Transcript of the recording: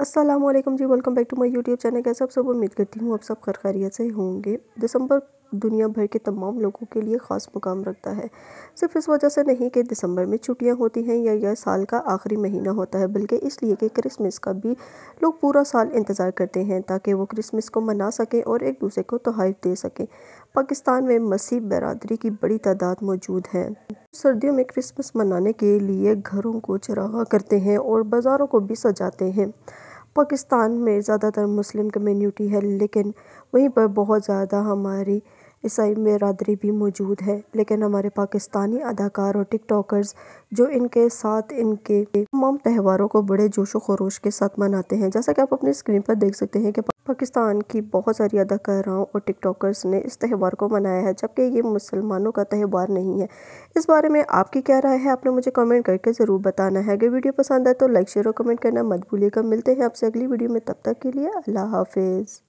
Aslam ji welcome back to my YouTube channel कैसे आप सब उम्मीद करती हूँ आप सब खर खैरियत से होंगे दिसंबर दुनिया भर के तमाम लोगों के लिए ख़ास मुकाम रखता है सिर्फ इस वजह से नहीं कि दिसंबर में छुट्टियां होती हैं या यह साल का आखिरी महीना होता है बल्कि इसलिए कि क्रिसमस का भी लोग पूरा साल इंतज़ार करते हैं ताकि वो क्रिसमस को मना सकें और एक दूसरे को तोहफ दे सकें पाकिस्तान में मसीह बरदरी की बड़ी तादाद मौजूद है सर्दियों में क्रिसमस मनाने के लिए घरों को चरागा करते हैं और बाज़ारों को भी सजाते हैं पाकिस्तान में ज़्यादातर मुस्लिम कम्युनिटी है लेकिन वहीं पर बहुत ज़्यादा हमारी ईसाई बरदरी भी मौजूद है लेकिन हमारे पाकिस्तानी अदाकार और टिकटॉकर्स जो इनके साथ इनके तमाम त्यौहारों को बड़े जोश व खरोश के साथ मनाते हैं जैसा कि आप अपनी स्क्रीन पर देख सकते हैं कि पाकिस्तान की बहुत सारी अदाकाराओं और टिकटॉकर्स ने इस त्यौहार को मनाया है जबकि ये मुसलमानों का त्यौहार नहीं है इस बारे में आपकी क्या राय है आपने मुझे कमेंट करके ज़रूर बताना है अगर वीडियो पसंद आए तो लाइक शेयर और कमेंट करना मत भूलिएगा मिलते हैं आपसे अगली वीडियो में तब तक के लिए अल्लाह हाफिज़